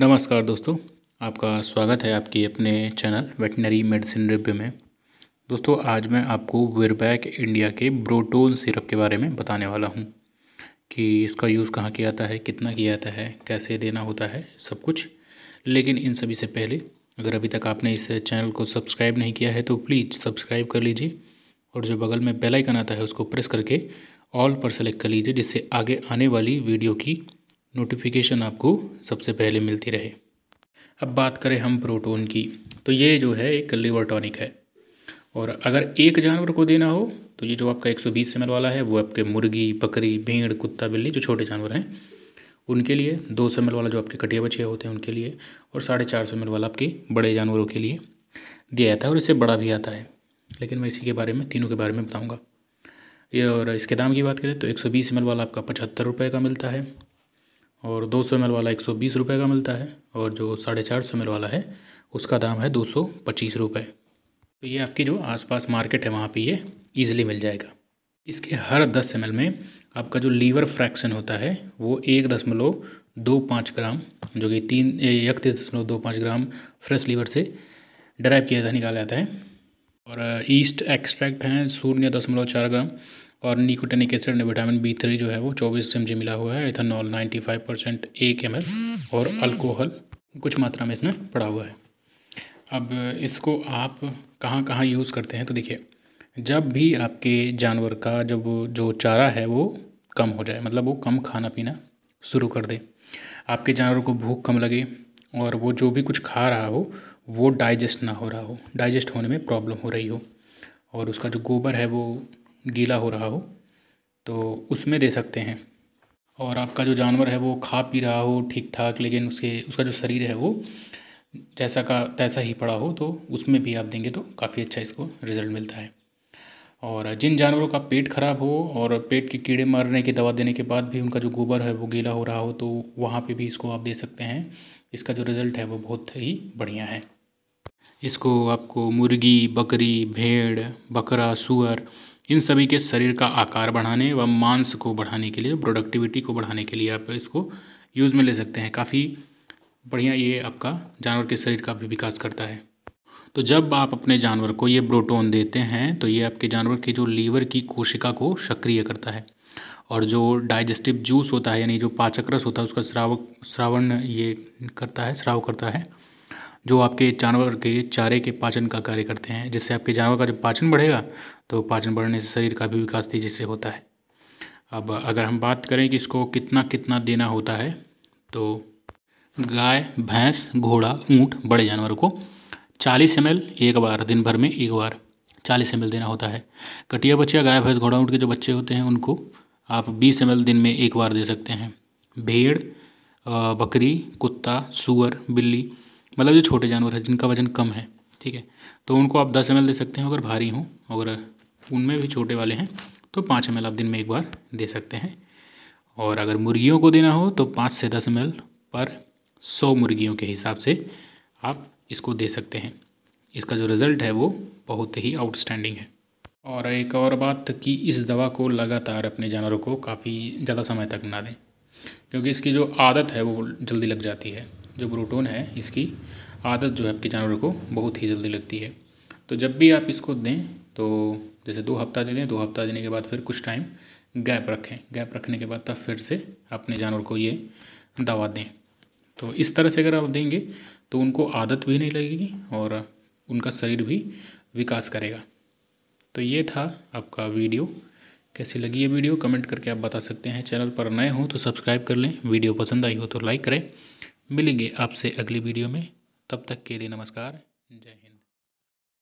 नमस्कार दोस्तों आपका स्वागत है आपकी अपने चैनल वेटनरी मेडिसिन रिव्यू में दोस्तों आज मैं आपको विरबैक इंडिया के ब्रोटोन सिरप के बारे में बताने वाला हूँ कि इसका यूज़ कहाँ किया जाता है कितना किया जाता है कैसे देना होता है सब कुछ लेकिन इन सभी से पहले अगर अभी तक आपने इस चैनल को सब्सक्राइब नहीं किया है तो प्लीज़ सब्सक्राइब कर लीजिए और जो बगल में बेलाइकन आता है उसको प्रेस करके ऑल पर सेलेक्ट कर लीजिए जिससे आगे आने वाली वीडियो की नोटिफिकेशन आपको सबसे पहले मिलती रहे अब बात करें हम प्रोटोन की तो ये जो है एक लिवर टॉनिक है और अगर एक जानवर को देना हो तो ये जो आपका 120 सौ वाला है वो आपके मुर्गी बकरी भेड़ कुत्ता बिल्ली जो छोटे जानवर हैं उनके लिए दो सौ वाला जो आपके कटिया बछिया होते हैं उनके लिए और साढ़े चार सौ वाला आपके बड़े जानवरों के लिए दिया जाता है और इससे बड़ा भी आता है लेकिन मैं इसी के बारे में तीनों के बारे में बताऊँगा ये और इसके दाम की बात करें तो एक सौ वाला आपका पचहत्तर रुपये का मिलता है और दो सौ एम वाला एक सौ बीस रुपये का मिलता है और जो साढ़े चार सौ एम वाला है उसका दाम है दो सौ पच्चीस रुपये तो ये आपकी जो आसपास मार्केट है वहाँ पे ये ईजिली मिल जाएगा इसके हर दस एम में आपका जो लीवर फ्रैक्शन होता है वो एक दशमलव दो पाँच ग्राम जो कि तीन इकतीस दशमलव दो पाँच ग्राम फ्रेश लीवर से डराइव किया जाता निकाला जाता है और ईस्ट एक्सट्रैक्ट हैं शून्य दशमलव चार ग्राम और निकोटेनिक एसिड ने विटामिन बी थ्री जो है वो चौबीस एम जी मिला हुआ है इथेनॉल नाइन्टी फाइव परसेंट एक एम और अल्कोहल कुछ मात्रा में इसमें पड़ा हुआ है अब इसको आप कहाँ कहाँ यूज़ करते हैं तो देखिए जब भी आपके जानवर का जब जो चारा है वो कम हो जाए मतलब वो कम खाना पीना शुरू कर दे आपके जानवर को भूख कम लगे और वो जो भी कुछ खा रहा हो वो डाइजेस्ट ना हो रहा हो डाइजेस्ट होने में प्रॉब्लम हो रही हो और उसका जो गोबर है वो गीला हो रहा हो तो उसमें दे सकते हैं और आपका जो जानवर है वो खा पी रहा हो ठीक ठाक लेकिन उसके उसका जो शरीर है वो जैसा का तैसा ही पड़ा हो तो उसमें भी आप देंगे तो काफ़ी अच्छा इसको रिज़ल्ट मिलता है और जिन जानवरों का पेट खराब हो और पेट के कीड़े मारने की दवा देने के बाद भी उनका जो गोबर है वो गीला हो रहा हो तो वहाँ पे भी इसको आप दे सकते हैं इसका जो रिज़ल्ट है वो बहुत ही बढ़िया है इसको आपको मुर्गी बकरी भेड़ बकरा सुअर इन सभी के शरीर का आकार बढ़ाने व मांस को बढ़ाने के लिए प्रोडक्टिविटी को बढ़ाने के लिए आप इसको यूज़ में ले सकते हैं काफ़ी बढ़िया ये आपका जानवर के शरीर का भी विकास करता है तो जब आप अपने जानवर को ये ब्रोटोन देते हैं तो ये आपके जानवर के जो लीवर की कोशिका को सक्रिय करता है और जो डाइजेस्टिव जूस होता है यानी जो पाचक रस होता है उसका श्राव श्रावण ये करता है श्राव करता है जो आपके जानवर के चारे के पाचन का कार्य करते हैं जिससे आपके जानवर का जब पाचन बढ़ेगा तो पाचन बढ़ने से शरीर का भी विकास तेज़ी से होता है अब अगर हम बात करें कि इसको कितना कितना देना होता है तो गाय भैंस घोड़ा ऊँट बड़े जानवर को चालीस एम एक बार दिन भर में एक बार चालीस एम देना होता है कटिया बच्चिया गाय भैंस घोड़ा ऊँट के जो बच्चे होते हैं उनको आप बीस एम दिन में एक बार दे सकते हैं भेड़ बकरी कुत्ता सुअर बिल्ली मतलब जो छोटे जानवर हैं जिनका वज़न कम है ठीक है तो उनको आप दस एम दे सकते हैं अगर भारी हों और उनमें भी छोटे वाले हैं तो पाँच एम आप दिन में एक बार दे सकते हैं और अगर मुर्गियों को देना हो तो पाँच से दस एम पर सौ मुर्गियों के हिसाब से आप इसको दे सकते हैं इसका जो रिज़ल्ट है वो बहुत ही आउटस्टैंडिंग है और एक और बात कि इस दवा को लगातार अपने जानवरों को काफ़ी ज़्यादा समय तक ना दें क्योंकि इसकी जो आदत है वो जल्दी लग जाती है जो ग्रोटोन है इसकी आदत जो है आपके जानवर को बहुत ही जल्दी लगती है तो जब भी आप इसको दें तो जैसे दो हफ्ता दे दें दो हफ्ता देने के बाद फिर कुछ टाइम गैप रखें गैप रखने के बाद तब फिर से अपने जानवर को ये दवा दें तो इस तरह से अगर आप देंगे तो उनको आदत भी नहीं लगेगी और उनका शरीर भी विकास करेगा तो ये था आपका वीडियो कैसी लगी ये वीडियो कमेंट करके आप बता सकते हैं चैनल पर नए हो तो सब्सक्राइब कर लें वीडियो पसंद आई हो तो लाइक करें मिलेंगे आपसे अगली वीडियो में तब तक के लिए नमस्कार जय हिंद